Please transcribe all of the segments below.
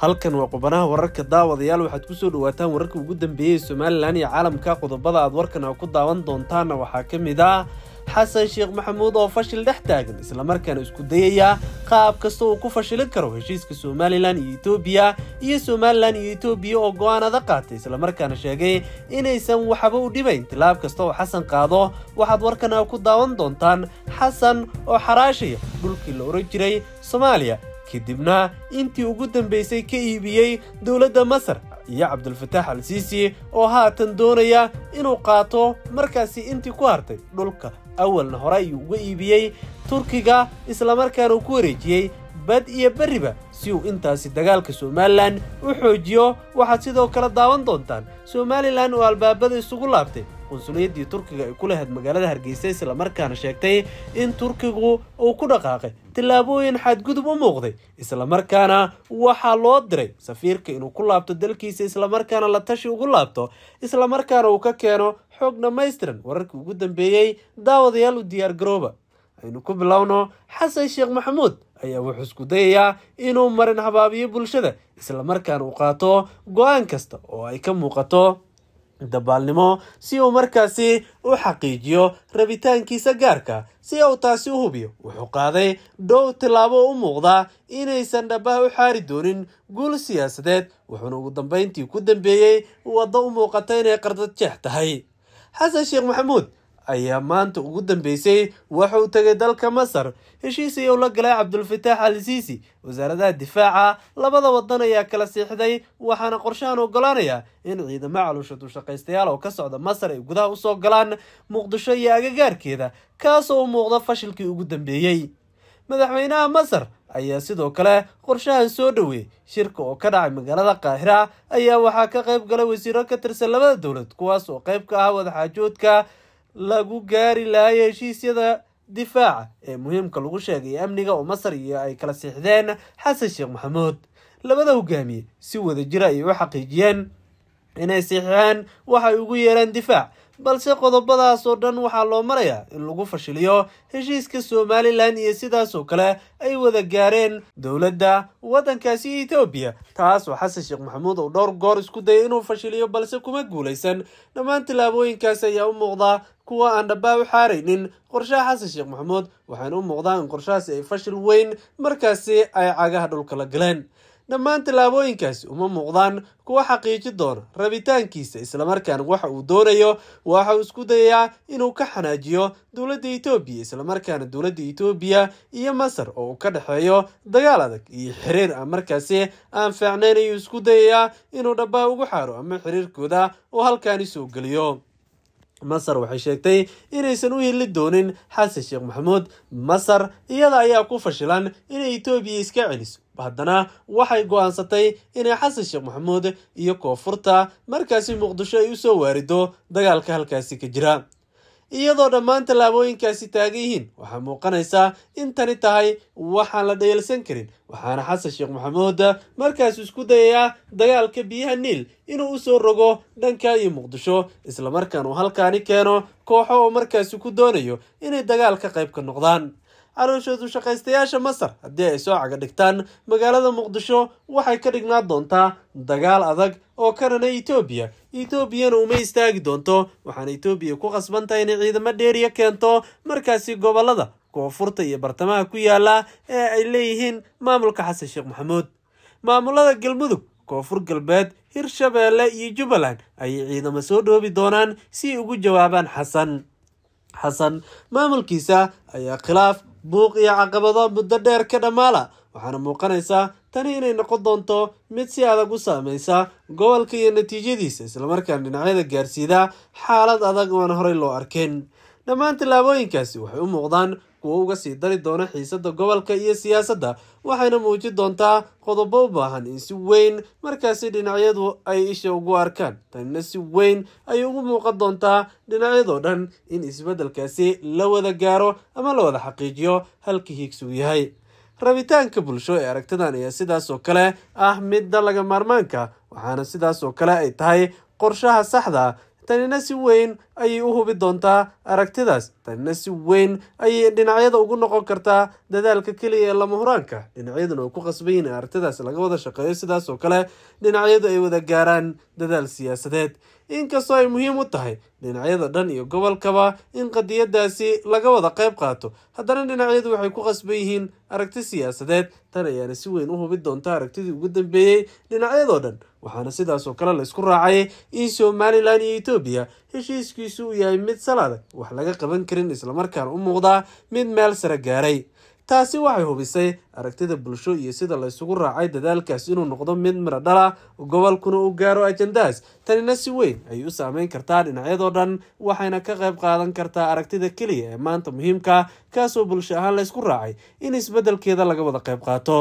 halkan waa qubanaha wararka daawadayaal waxaad ku soo dhowaataan wararka ugu dambeeyey somalilan iyo caalamka qodobada aad warkan ku daawan doontaanna waxaa ka mid ah xasan sheekh maxamuud oo fashil dhex taagan islamarkaana isku dayaya qaab kasta uu ku fashilin karo heshiiska somalilan iyo etoobiya iyo somalilan iyo etoobiya oo go-aanada qaatay islamarkaana sheegay inaysan waxba u dhibayn tilaab kasta oo xasan qaado waxaad warkan ku daawan doontaan xasan oo xaraashaya dhulkii la oran jiray soomaaliya kadibna intii ugu dambaysay ka iibiyey dowladda masar iyo cabdulfataax al siisi oo haatan doonaya inuu qaato markaasi intii ku hartay dhulka awalna hore ayuu uga iibiyey turkiga islamarkaana uu ku wareejiyey bad iyo berriba si uu intaasi dagaalka somalilan u xoojiyo waxaad sidoo kale daawan doontaan somalilan oo albaabada isugu laabtay qunsuliyaddii turkiga ay ku lahayd magaalada hargeysa islamarkaana sheegtay in turkigu uu ku dhaqaaqay tillaabooyin xadgudub u muuqday islamarkaana waxaa loo diray safiirka inuu ku laabto dalkiisa islamarkaana la tashi ugu laabto islamarkaana uu ka keeno xoog dhammaystiran wararkii ugu dambeeyey daawadayaal u diyaar garooba aynu ku bilowno xasan sheekh maxamuud ayaa wuxuu isku dayayaa inuu marin habaabiyo bulshada islamarkaana uu qaato go-aan kasta oo ay ka muuqato dabaalnimo si uu markaasi u xaqiijiyo rabitaankiisa gaarka si uu taasi u hubiyo wuxuu qaaday dhow tillaabo u muuqdaa inaysan dhabbaha u xaari doonin guul siyaasadeed wuxuuna ugu dambayntii ku dambeeyey waddo u muuqata inay qardad jeex tahay xasan sheekh maxamuud ayaa maanta ugu dambeysay waxa tegay dalka masar heshiis ayuu la galay cabdulfataax al siisi wasaaradaha difaaca labada waddan ayaa kala siixday waxaana qorshahan ogolaanayaa in ciidamo caloosha dushaqaystayaal oo ka socda masar ay gudaha usoo galaan muqdisho iyo agagaarkeeda kaasoo u muuqda fashilkii ugu dambeeyey madaxweynaha masar ayaa sidoo kale qorshahan soo dhoweey shirka oo ka dhacay magaalada qaahira ayaa waxaa ka qayb galay wasiiro ka tirsan labada dowlad kuwaas oo qayb ka ah wadaxaajoodka lagu gaari lahayo heshiisyada difaaca ee muhiimka lagu sheegay amniga oo masar iyo ay kala siixdeen xasan sheekh maxamuud labada hogaamiye si wada jira ay u xaqiijiyeen inay siixiyaan waxay ugu yeeraan difaac balse qodobadaas oo dhan waxaa loo marayaa in lagu fashiliyo heshiiska somalilan iyo sidaasoo kale ay wada gaareen dowladda waddankaasi ethoobiya taas oo xasan sheekh maxamuud uu dhowr goor isku dayay inuu fashiliyo balse kuma guulaysan dhammaan tillaabooyinkaas ayaa u muuqda kuwa aan dhabbaa u xaaraynin qorshaha xasan sheekh maxamuud waxaana u muuqdaa in qorshahaasi ay fashil weyn markaasi ay cagaha dhulka la galeen dhammaan tallaabooyinkaasi uma muuqdaan kuwa xaqiiji doona rabitaankiisa islamarkaana waxa uu doonayo waxa uu isku dayayaa inuu ka xanaajiyo dowladda etoobiya islamarkaana dowladda etoobiya iyo masar oo uu ka dhexeeyo dagaal adag iyo xiriir a markaasi aan fiicnayn ayuu isku dayayaa inuu dhabbaha ugu xaaro ama xiriirkooda oo halkaani soo geliyo masar waxay sheegtay inaysan u heli doonin xasan sheekh maxamuud masar iyada ayaa ku fashilan inay etoobiya iska celiso haddana waxay go'aansatay inay xasan sheekh maxamuud iyo koonfurta markaasi muqdisho ay u soo waarido dagaalka halkaasi ka jira iyadoo dhammaan tallaabooyinkaasi taagan yihiin waxaa muuqanaysaa in tani tahay waxaan la dhayalsan karin waxaana xasan sheekh maxamuud markaasi isku dayayaa dagaalka biyaha niil inuu usoo rogo dhanka iyo muqdisho isla markaan uu halkaani keeno kooxo oo markaasi ku doonayo inay dagaalka qayb ka noqdaan calooshoodu shaqaystayaasha masar haddii ay soo caga dhigtaan magaalada muqdisho waxay ka dhignaa doontaa dagaal adag oo karana etoobiya etoobiyana uma istaagi doonto waxaana etoobiya ku qasban tahay inay ciidamo dheeriya keento markaasi gobollada koonfurta iyo bartamaha ku yaalla ee ay leeyihiin maamulka xasan sheekh maxamuud maamulada galmudug koonfur galbeed hirshabeelle iyo jubbaland ayay ciidamo soo dhoobi doonaan si ugu jawaabaan xasan xasan maamulkiisa ayaa khilaaf buuq iyo caqabado muddo dheer ka dhammaala waxaana muuqanaysaa tani inay noqon doonto mid si adag u saameysa gobolka iyo natiijadiisa islamarkaana dhinacyada gaarsiida xaalad adag oo aan horey loo arkin dhammaan tallaabooyinkaasi waxay u muuqdaan kuwo uga sii dari doona xiisadda gobolka iyo siyaasadda waxayna muuji doontaa qodobo u baahan in si weyn markaasi dhinacyadu ay isha ugu arkaan tanina si weyn ay ugu muuqan doontaa dhinacyadoo dhan in isbeddelkaasi la wada gaaro ama la wada xaqiijiyo halkii hiigsigu yahay rabitaanka bulsho ee aragtadan ayaa sidaas oo kale ah midda laga maarmaanka waxaana sidaas oo kale ay tahay qorshaha saxda tanina si weyn ayay u hubi doontaa aragtidaas tanina si weyn ayay dhinacyada ugu noqon kartaa dadaalka keliya ee lamahuraanka dhinacyadana uu ku qasban yahin aragtidaas laga wada shaqeeyo sidaas oo kale dhinacyadu ay wada gaaraan dadaal siyaasadeed inkastoo ay muhiim u tahay dhinacyada dhan iyo gobolkaba in qadiyaddaasi laga wada qayb qaato haddana dhinacyadu waxay ku qasban yihiin aragti siyaasadeed tan ayaana si weyn u hubi doonta aragtidii ugu dambeeyey dhinacyadoo dhan waxaana sidaasoo kale laysku raacay in somalilan iyo etoobiya heshiiskiisu uu yahay mid sal adag wax laga qaban karin islamarkaana u muuqdaa mid meel sare gaaray taasi waxay hubisay aragtida bulsho iyo sida laysugu raacay dadaalkaas inuu noqdo mid miro dhala gobolkuna uu gaaro ajandaas tanina si weyn ayay u saameyn kartaa dhinacyadoo dhan waxayna ka qayb qaadan kartaa aragtida keliya ee maanta muhiimka ah, kaasoo bulsho ahaan laysku raacay in isbeddelkeeda laga wada qayb qaato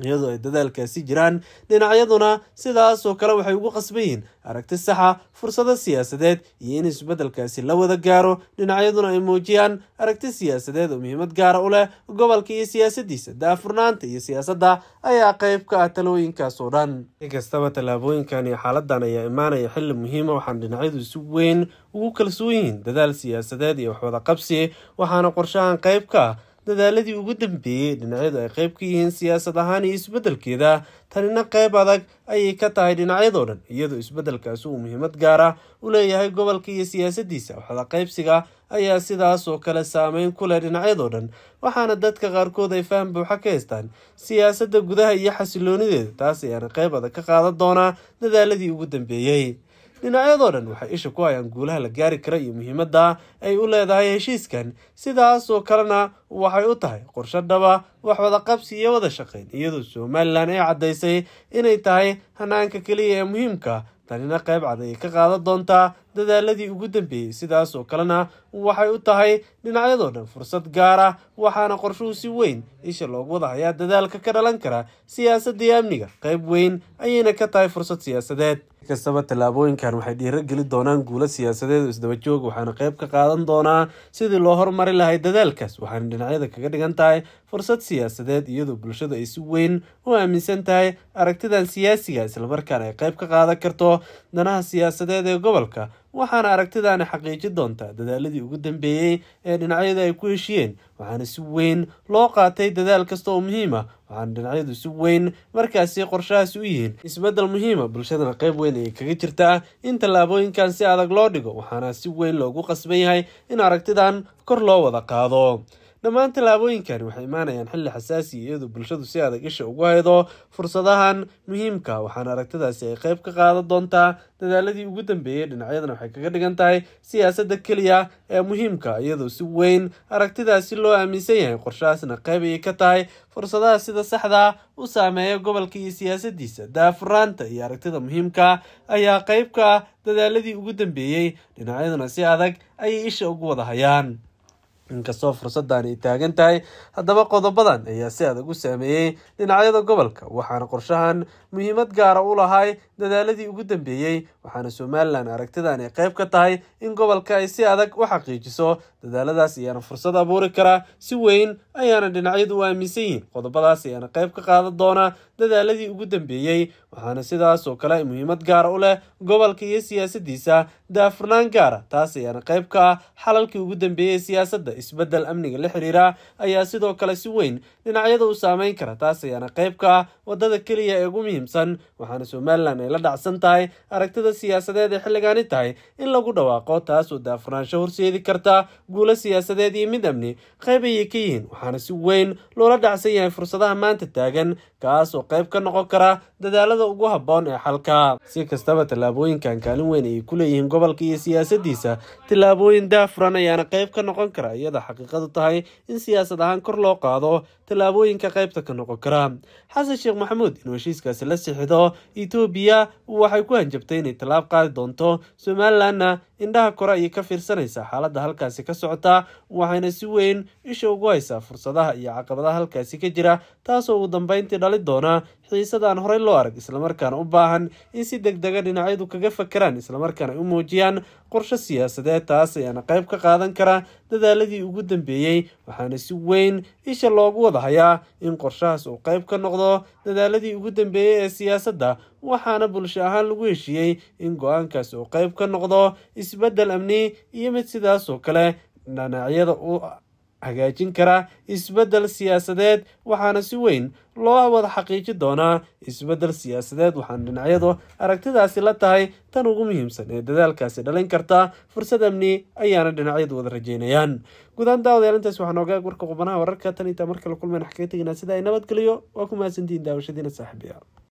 iyadoo ay dadaalkaasi jiraan dhinacyaduna sidaasoo kale waxay ugu qasban yihiin aragti saxa fursado siyaasadeed iyo in isbeddelkaasi la wada gaaro dhinacyaduna ay muujiyaan aragti siyaasadeed oo muhiimad gaara u leh gobolka iyo siyaasadiisa daafurnaanta iyo siyaasadda ayaa qayb ka ah talooyinkaas oo dhan inkastaba tallaabooyinkan iyo xaaladan ayaa imaanaya xilli muhiima ah, waxaana dhinacyadu si weyn ugu kalsoon yihiin dadaal siyaasadeed iyo waxwada qabsi waxaana qorshahan qayb ka ah dadaaladii ugu dambeeyey dhinacyadu ay qayb ka yihiin siyaasad ahaan iyo isbeddelkeeda tanina qayb adag ayay ka tahay dhinacyadoo dhan iyadoo isbeddelkaasi uu muhiimad gaara ah u leeyahay gobolka iyo siyaasadiisa waxda qaybsiga ayaa sidaas oo kale saameyn ku leh dhinacyadoo dhan waxaana dadka qaarkood ay faham buuxa ka haystaan siyaasadda gudaha iyo xasiloonideeda taas ayaana qayb adag ka qaadan doonaa dadaaladii ugu dambeeyey dhinacyadoo dhan waxay isha ku hayaan guulaha la gaari kara iyo muhiimadda ay u leedahay heshiiskan sidaas oo kalena waxay u tahay qorsho dhaba wax wada qabsi iyo wada shaqayn iyadoo somalilan ay caddaysay inay tahay hanaanka keliya ee muhiimka tanina qayb cad ayay ka qaadan doontaa dadaaladii ugu dambeeyey sidaasoo kalena waxay u tahay dhinacyadoo dhan fursad gaar ah waxaana qorshuhu si weyn isha loogu wada hayaa dadaalka ka dhalan kara siyaasadda amniga qayb weyn ayayna ka tahay fursad siyaasadeed kastaba tallaabooyinkan waxay dhiiro geli doonaan guulo siyaasadeed oo isdabajoog waxaana qayb ka qaadan doonaa sidii loo hormari lahay dadaalkaas waxaana dhinacyada kaga dhigan tahay fursad siyaasadeed iyadoo bulshadu ay si weyn u aaminsan tahay aragtidan siyaasiga islamarkaana ay qayb ka qaadan karto danaha siyaasadeed ee gobolka waxaana aragtidaani xaqiiji doontaa dadaaladii ugu dambeeyey ee dhinacyadu ay ku heshiyeen waxaana si weyn loo qaatay dadaal kasta oo muhiima ah. waxaana dhinacyadu si weyn markaasi qorshahaas u yihiin isbeddel muhiima ah. bulshadana qayb weyn ayay kaga jirtaa in tallaabooyinkan si adag loo dhigo waxaana si weyn loogu qasban yahay in aragtidan kor loo wada qaado dhammaan tallaabooyinkani waxay imaanayaan xilli xasaasi iyadoo bulshadu si adag isha ugu haydo fursadahan muhiimka ah. waxaana aragtidaasi ay qayb ka qaadan doontaa dadaaladii ugu dambeeyey dhinacyadana waxay kaga dhigan tahay siyaasadda keliya ee muhiimka ah, iyadoo si weyn aragtidaasi loo aaminsan yahay qorshahaasna qayb ayay ka tahay fursadaha sida saxda u saameeya gobolka iyo siyaasaddiisa daafuraanta iyo aragtida muhiimka ah ayaa qaybka dadaaladii ugu dambeeyey dhinacyaduna si adag ayay isha ugu wada hayaan inkastoo fursaddan ay taagan tahay haddaba qodobadan ayaa si adag u saameeyey dhinacyada gobolka waxaana qorshahan muhiimad gaara u lahay dadaaladii ugu dambeeyey waxaana somalilan aragtidan ay qayb ka tahay in gobolka ay si adag u xaqiijiso dadaaladaas ayaana fursad abuuri karaa si weyn ayaana dhinacyadu u aaminsan yihin qodobadaas ayaana qayb ka qaadan doonaa dadaaladii ugu dambeeyey waxaana sidaasoo kale muhiimad gaara u leh gobolka iyo siyaasadiisa daafurnaan gaara taas ayaana qayb ka ah xalalkii ugu dambeeyey siyaasadda isbeddel amniga la xiriira ayaa sidoo kale si weyn dhinacyada u saameyn kara taas ayaana qayb ka ah waddada keliya ee ugu muhiimsan waxaana somalilan ay la dhacsan tahay aragtida siyaasadeed ee xilligaani tahay in lagu dhawaaqo taasoo daafurnaansho horseedi karta guulo siyaasadeed iyo mid amni qayb ayay ka yihiin waxaana si weyn loola dhacsan yahay fursadaha maanta taagan kaas oo qayb ka noqon kara dadaalada ugu habboon ee xalka si kastaba tallaabooyinkan kaalin weyn ayay ku leeyihiin gobolka iyo siyaasaddiisa tallaabooyin daafuran ayaana qayb ka noqon kara iyada xaqiiqadu tahay in siyaasad ahaan kor loo qaado tallaabooyinka qaybta ka noqon kara xasan sheekh maxamuud inuu heshiiskaasi la sixido etoobiya waxay ku hanjabtay inay tallaab qaadi doonto somalilanna indhaha kore ayay ka fiirsanaysaa xaaladda halkaasi ka socotaa waxayna si weyn isha ugu haysaa fursadaha iyo caqabadaha halkaasi ka jira taasoo ugu dambayntii dhali doona xiisadaan horey loo arag islamarkaana u baahan in si deg dega dhinacyadu kaga fakeraan islamarkaana ay u muujiyaan qorsho siyaasadeed taas ayaana qayb ka qaadan karaa dadaaladii ugu dambeeyey waxaana si weyn isha loogu wada hayaa in qorshahaas uu qayb ka noqdo dadaaladii ugu dambeeyey ee siyaasadda waxaana bulsho ahaan lagu heshiiyey in go-aankaas uu qayb ka noqdo isbeddel amni iyo mid sidaas oo kale dhinacyada u hagaajin karaa isbeddel siyaasadeed waxaana si weyn loo wada xaqiiji doonaa isbeddel siyaasadeed waxaana dhinacyadu aragtidaasi la tahay tan ugu muhiimsan ee dadaalkaasi dhalin karta fursad amni ayaana dhinacyadu wada rajaynayaan guudahaan daawadayalintaas waxaan ogaag warka qubanaha wararka tan intaa markala kulmayna xaga tegana sida ay nabadgeliyo waa ku mahadsantihiin daawashadiina saaxiibiya